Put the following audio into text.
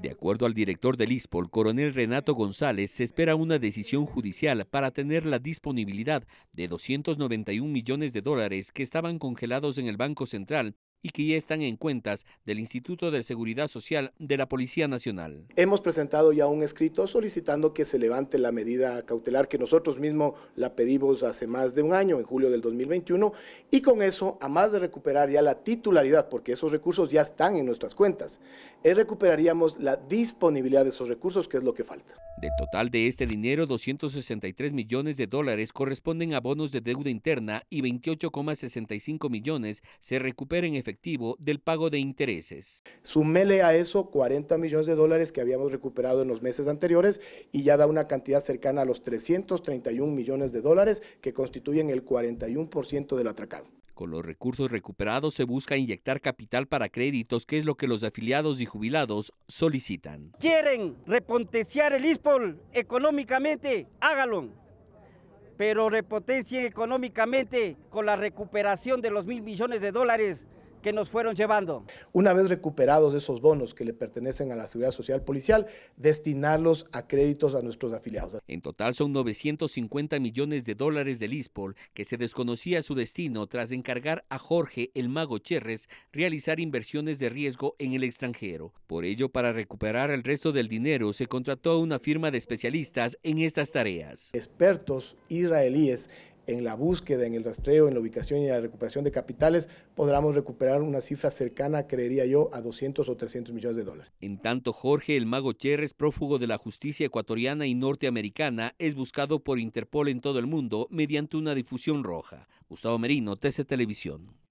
De acuerdo al director del ISPOL, coronel Renato González, se espera una decisión judicial para tener la disponibilidad de 291 millones de dólares que estaban congelados en el Banco Central y que ya están en cuentas del Instituto de Seguridad Social de la Policía Nacional. Hemos presentado ya un escrito solicitando que se levante la medida cautelar que nosotros mismos la pedimos hace más de un año, en julio del 2021, y con eso, a más de recuperar ya la titularidad, porque esos recursos ya están en nuestras cuentas, eh, recuperaríamos la disponibilidad de esos recursos, que es lo que falta. Del total de este dinero, 263 millones de dólares corresponden a bonos de deuda interna y 28,65 millones se recuperen efectivamente del pago de intereses. Sumele a eso 40 millones de dólares que habíamos recuperado en los meses anteriores y ya da una cantidad cercana a los 331 millones de dólares que constituyen el 41% del atracado. Con los recursos recuperados se busca inyectar capital para créditos, que es lo que los afiliados y jubilados solicitan. Quieren repotenciar el ISPOL económicamente, hágalo. Pero repotencien económicamente con la recuperación de los mil millones de dólares que nos fueron llevando. Una vez recuperados esos bonos que le pertenecen a la Seguridad Social Policial, destinarlos a créditos a nuestros afiliados. En total son 950 millones de dólares del ISPOL, que se desconocía su destino tras encargar a Jorge el Mago Cherres realizar inversiones de riesgo en el extranjero. Por ello, para recuperar el resto del dinero, se contrató a una firma de especialistas en estas tareas. Expertos israelíes en la búsqueda, en el rastreo, en la ubicación y en la recuperación de capitales, podremos recuperar una cifra cercana, creería yo, a 200 o 300 millones de dólares. En tanto, Jorge El Mago Cherres, prófugo de la justicia ecuatoriana y norteamericana, es buscado por Interpol en todo el mundo mediante una difusión roja. Gustavo Merino, TC Televisión.